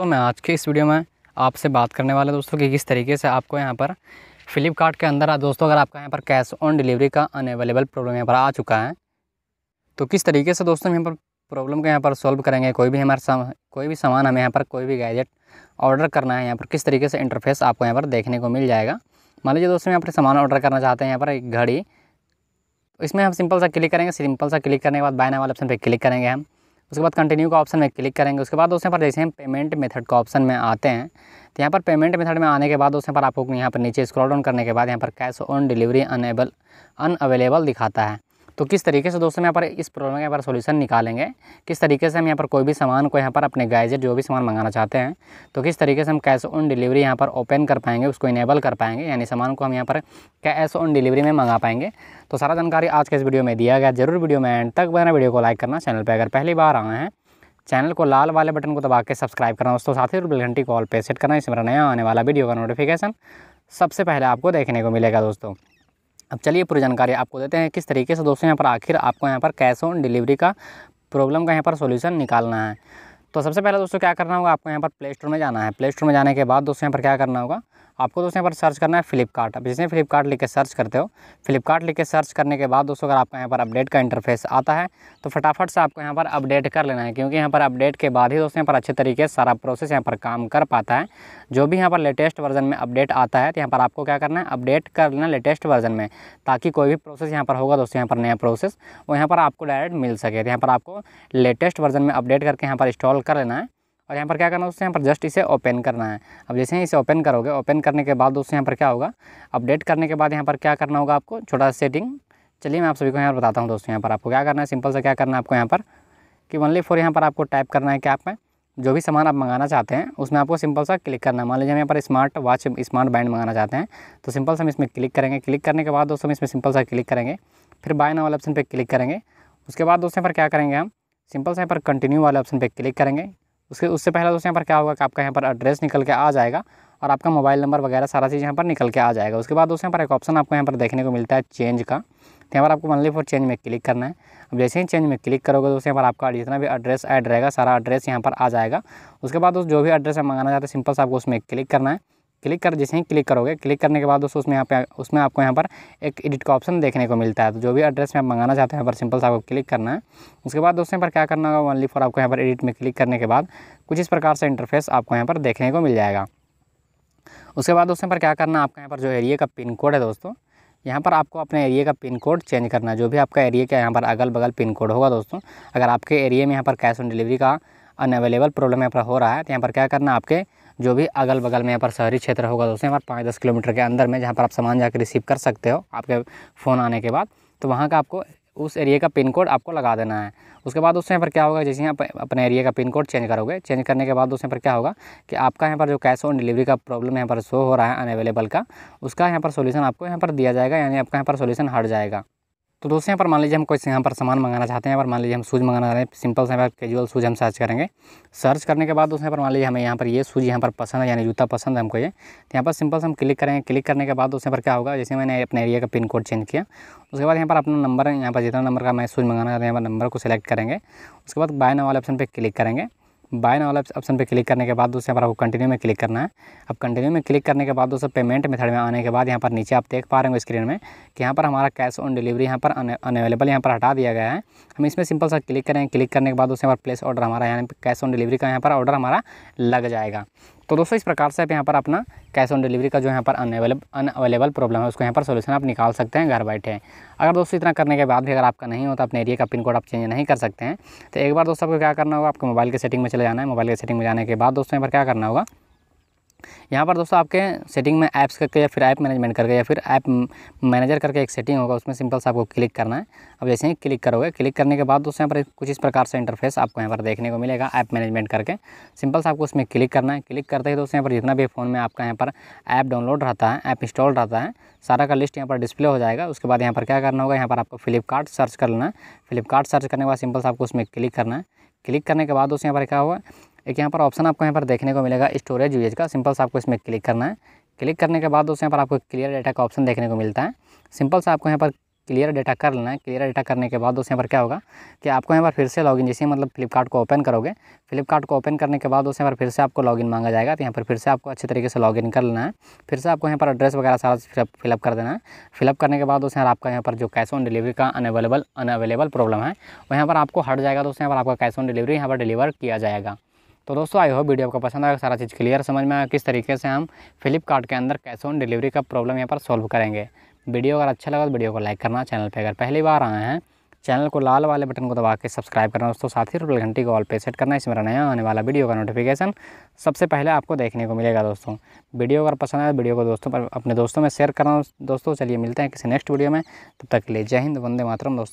दोस्तों मैं आज के इस वीडियो में आपसे बात करने वाला दोस्तों कि किस तरीके से आपको यहाँ पर फ़्लिपकार्ट के अंदर दोस्तों अगर आपका यहाँ पर कैश ऑन डिलीवरी का अनअवेलेबल प्रॉब्लम यहाँ पर आ चुका है तो किस तरीके से दोस्तों यहाँ पर प्रॉब्लम को यहाँ पर सॉल्व करेंगे कोई भी हमारे कोई भी सामान हमें यहाँ पर कोई भी गैजेट ऑर्डर करना है यहाँ पर किस तरीके से इंटरफेस आपको यहाँ पर देखने को मिल जाएगा मान लीजिए दोस्तों यहाँ पर सामान ऑर्डर करना चाहते हैं यहाँ पर एक घड़ी इसमें हम सिंपल सा क्लिक करेंगे सिंपल सा क्लिक करने के बाद नाम वाले ऑप्शन पर क्लिक करेंगे हम उसके बाद कंटिन्यू का ऑप्शन में क्लिक करेंगे उसके बाद उसमें पर जैसे हम पेमेंट मेथड का ऑप्शन में आते हैं तो यहाँ पर पेमेंट मेथड में आने के बाद दोस्तों पर आपको यहाँ पर नीचे स्क्रॉल डाउन करने के बाद यहाँ पर cash on delivery enable unavailable दिखाता है तो किस तरीके से दोस्तों यहाँ पर इस प्रॉब्लम का यहाँ पर सोल्यूशन निकालेंगे किस तरीके से हम यहाँ पर कोई भी सामान को यहाँ पर अपने गैजेट जो भी सामान मंगाना चाहते हैं तो किस तरीके से हम कैश ऑन डिलीवरी यहाँ पर ओपन कर पाएंगे उसको इनेबल कर पाएंगे यानी सामान को हम यहाँ पर कैश ऑन डिलीवरी में मंगा पाएंगे तो सारा जानकारी आज के इस वीडियो में दिया गया जरूर वीडियो में एंड तक बना वीडियो को लाइक करना चैनल पर अगर पहली बार आए हैं चैनल को लाल वाले बटन को दबा के सब्सक्राइब करना दोस्तों साथ ही बेल घंटी कॉल पे सेट करना इसमें मेरा नया आने वाला वीडियो का नोटिफिकेशन सबसे पहले आपको देखने को मिलेगा दोस्तों अब चलिए पूरी जानकारी आपको देते हैं किस तरीके से दोस्तों यहाँ पर आखिर आपको यहाँ पर कैश ऑन डिलीवरी का प्रॉब्लम का यहाँ पर सोल्यूशन निकालना है तो सबसे पहले दोस्तों क्या करना होगा आपको यहाँ पर प्ले स्टोर में जाना है प्ले स्टोर में जाने के बाद दोस्तों यहाँ पर क्या करना होगा आपको दोस्तों यहाँ पर सर्च करना है फ्लिपकार्ट अब जिसने फ्लिपकार्ट लिख के सर्च करते हो फ्लिपकार्ट लिख के सर्च करने के बाद दोस्तों अगर आपको यहाँ पर अपडेट का इंटरफेस आता है तो फटाफट से आपको यहाँ पर अपडेट कर लेना है क्योंकि यहाँ पर अपडेट के बाद ही दोस्तों यहाँ पर अच्छे तरीके से सारा प्रोसेस यहाँ पर काम कर पाता है जो भी यहाँ पर लेटेस्ट वर्जन में अपडेट आता है तो यहाँ पर आपको क्या करना है अपडेट कर लेना लेटेस्ट वर्जन में ताकि कोई भी प्रोसेस यहाँ पर होगा दोस्तों यहाँ पर नया प्रोसेस वो यहाँ पर आपको डायरेक्ट मिल सके तो यहाँ पर आपको लेटेस्ट वर्जन में अपडेट करके यहाँ पर इंस्टॉल कर लेना है और यहाँ पर क्या करना है दोस्तों यहाँ पर जस्ट इसे ओपन करना है अब जैसे ही इसे ओपन करोगे ओपन करने के बाद दोस्तों यहाँ पर क्या होगा अपडेट करने के बाद यहाँ पर क्या करना होगा आपको छोटा सेटिंग चलिए मैं आप सभी को यहाँ पर बताता हूँ दोस्तों यहाँ पर आपको क्या करना है सिंपल से क्या करना है आपको यहाँ पर कि ओनली फोर यहाँ पर आपको टाइप करना है कि आप में जो भी सामान आप मंगाना चाहते हैं उसमें आपको सिंपल सा क्लिक करना है मान लीजिए हम यहाँ पर स्मार्ट वॉच स्मार्ट बैंड मंगाना चाहते हैं तो सिंपल से हम इसमें क्लिक करेंगे क्लिक करने के बाद दोस्तों हम इसमें सिंपल सा क्लिक करेंगे फिर बाय ना वाले ऑप्शन पर क्लिक करेंगे उसके बाद दोस्तों यहाँ पर क्या करेंगे हम सिंपल से यहाँ पर कंटिन्यू वाले ऑप्शन पर क्लिक करेंगे उसके उससे पहले दोस्तों यहाँ पर क्या होगा कि आपका यहाँ पर एड्रेस निकल के आ जाएगा और आपका मोबाइल नंबर वगैरह सारा चीज़ यहाँ पर निकल के आ जाएगा उसके बाद दोस्तों यहाँ पर एक ऑप्शन आपको यहाँ पर देखने को मिलता है चेंज का तो यहाँ पर आपको मनली फॉर चेंज में क्लिक करना है अब जैसे ही चेंज में क्लिक करोगे दोस्तों यहाँ पर आपका जितना भी एड्रेस ऐड रहेगा सारा एड्रेस यहाँ पर आ जाएगा उसके बाद दोस्तों जो भी एड्रेस आप मंगाना चाहते हैं सिंपल से आपको उसमें क्लिक करना है क्लिक कर जैसे ही क्लिक करोगे क्लिक करने के बाद दोस्तों उसमें यहाँ पे उसमें आपको यहाँ पर एक एडिट का ऑप्शन देखने को मिलता है तो जो भी एड्रेस में आप मंगाना चाहते हैं यहाँ पर सिंपल सा आपको क्लिक करना है उसके बाद दोस्तों यहाँ पर क्या करना होगा ओनली फॉर आपको यहाँ पर एडिट में क्लिक करने के बाद कुछ इस प्रकार से इंटरफेस आपको यहाँ पर देखने को मिल जाएगा उसके बाद दोस्तों पर क्या करना है आपके यहाँ पर जो एरिया का पिन कोड है दोस्तों यहाँ पर आपको अपने एरिया का पिन कोड चेंज करना है जो भी आपका एरिया का यहाँ पर अगल बगल पिन कोड होगा दोस्तों अगर आपके एरिया में यहाँ पर कैश ऑन डिलीवरी का अनअवेलेबल प्रॉब्लम यहाँ पर हो रहा है तो यहाँ पर क्या करना आपके जो भी अगल बगल में यहाँ पर शहरी क्षेत्र होगा दोस्तों यहाँ पर पाँच दस किलोमीटर के अंदर में जहाँ पर आप सामान जाकर रिसीव कर सकते हो आपके फ़ोन आने के बाद तो वहाँ का आपको उस एरिया का पिन कोड आपको लगा देना है उसके बाद दोस्तों यहाँ पर क्या होगा जैसे आप अपने एरिया का पिन कोड चेंज करोगे चेंज करने के बाद दोस्तों यहाँ पर क्या होगा कि आपका यहाँ पर जो कैश ऑन डिलीवरी का प्रॉब्लम यहाँ पर शो हो रहा है अनअवेलेबल का उसका यहाँ पर सोल्यूशन आपको यहाँ पर दिया जाएगा यानी आपका यहाँ पर सोल्यूशन हट जाएगा तो दोस्तों यहाँ पर मान लीजिए हम कोई यहाँ पर सामान मंगाना चाहते हैं यहाँ पर मान लीजिए हम सूज मंगाना चाहते हैं सिंपल से यहाँ पर कैजुअल सूज हम सर्च करेंगे सर्च करने के बाद दोस्तों यहाँ पर मान लीजिए हमें यहाँ पर ये सूज यहाँ पर पसंद है यानी जूता पसंद है हमको ये तो यहाँ पर सिंपल से हम क्लिक करेंगे क्लिक करने के बाद दोस्तों यहाँ पर क्या होगा जैसे मैंने अपने एरिया का पिन कोड चेंज किया उसके बाद यहाँ पर अपना नंबर यहाँ पर जितना नंबर का मैं सूज मंगाना चाहते हैं यहाँ पर नंबर को सिलेक्ट करेंगे उसके बाद बाय ना वाले ऑप्शन पर क्लिक करेंगे बाय ना वाला ऑप्शन पे क्लिक करने के बाद दोस्तों यहाँ पर आपको कंटिन्यू में क्लिक करना है अब कंटिन्यू में क्लिक करने के बाद दोस्तों पेमेंट मेथड में आने के बाद यहाँ पर नीचे आप देख पा रहे हो स्क्रीन में कि यहाँ पर हमारा कैश ऑन डिलीवरी यहाँ पर अनवेलेबल यहाँ पर हटा दिया गया है हम इसमें सिंपल सा क्लिक करेंगे क्लिक करने के बाद दोस्तों यहाँ पर प्लेस ऑर्डर हमारा यहाँ कैश ऑन डिलीवरी का यहाँ पर ऑर्डर हमारा लग जाएगा तो दोस्तों इस प्रकार से आप यहाँ पर अपना कैश ऑन डिलीवरी का जो यहाँ पर अनवेलेबल अनअवेलेबल प्रॉब्लम है उसको यहाँ पर सोल्यूशन आप निकाल सकते हैं घर बैठे अगर दोस्तों इतना करने के बाद भी अगर आपका नहीं होता अपने एरिया का पिन कोड आप चेंज नहीं कर सकते हैं तो एक बार दोस्तों आपको क्या करना होगा आपको मोबाइल के सेटिंग में चले जाना है मोबाइल के सेटिंग में जाने के बाद दोस्तों यहाँ पर क्या करना होगा यहाँ पर दोस्तों आपके सेटिंग में ऐप्स करके या फिर ऐप मैनेजमेंट करके या फिर ऐप मैनेजर करके एक सेटिंग होगा उसमें सिंपल से आपको क्लिक करना है अब जैसे ही क्लिक करोगे क्लिक करने के बाद दोस्तों यहाँ पर कुछ इस प्रकार से इंटरफेस आपको यहाँ पर देखने को मिलेगा ऐप मैनेजमेंट करके सिंपल से आपको उसमें क्लिक करना है क्लिक करते ही दोस्तों यहाँ पर जितना भी फ़ोन में आपका यहाँ पर ऐप डाउनलोड रहता है ऐप इंस्टॉल रहता है सारा का लिस्ट यहाँ पर डिस्प्ले हो जाएगा उसके बाद यहाँ पर क्या करना होगा यहाँ पर आपको फ्लिपकार्ट सर्च कर लेना है फ्लिपकार्ट सर्च करने के बाद सिंपल से आपको उसमें क्लिक करना है क्लिक करने के बाद दोस्तों यहाँ पर क्या हुआ एक यहाँ पर ऑप्शन आपको यहाँ पर देखने को मिलेगा स्टोरेज यूएज का सिंपल से आपको इसमें क्लिक करना है क्लिक करने के बाद दोस्तों यहाँ पर आपको क्लियर डाटा का ऑप्शन देखने को मिलता है सिंपल से आपको यहाँ पर क्लियर डाटा कर लेना है क्लियर डाटा करने के बाद दोस्तों यहाँ पर क्या होगा कि आपको यहाँ पर फिर से लॉगिन जैसे मतलब फ्लिपकार्ट को ओपन करोगे फ्लिपकार्ट को ओपन करने के बाद दोस्तों यहाँ पर फिर से आपको लॉगिन मांगा जाएगा तो यहाँ पर फिर से आपको अच्छे तरीके से लॉगिन कर लेना है फिर से आपको यहाँ पर एड्रेस वगैरह सारा फिलअप कर देना है फिलअप करने के बाद दोस्तों आपका यहाँ पर जो कैश ऑन डिलीवरी का अनवेलेबल अनवेलेबल प्रॉब्लम है वो यहाँ पर आपको हट जाएगा दोस्तों यहाँ पर आपका कैश ऑन डिलीवरी यहाँ पर डिलीवर किया जाएगा तो दोस्तों आई होप वीडियो आपको पसंद आएगा सारा चीज़ क्लियर समझ में आया किस तरीके से हम फ्लिपकार्ट के अंदर कैश ऑन डिलीवरी का प्रॉब्लम यहाँ पर सॉल्व करेंगे वीडियो अगर अच्छा लगा तो वीडियो को लाइक करना चैनल पर अगर पहली बार आए हैं चैनल को लाल वाले बटन को दबा के सब्सक्राइब करना दोस्तों साथ ही रुपल घंटी को ऑल पे सेट करना इसमें नया आने वाला वीडियो का नोटिफिकेशन सबसे पहले आपको देखने को मिलेगा दोस्तों वीडियो अगर पसंद आए वीडियो तो को दोस्तों पर अपने दोस्तों में शेयर करना दोस्तों चलिए मिलते हैं किसी नेक्स्ट वीडियो में तब तक के लिए जय हिंद वंदे मातरम दोस्तों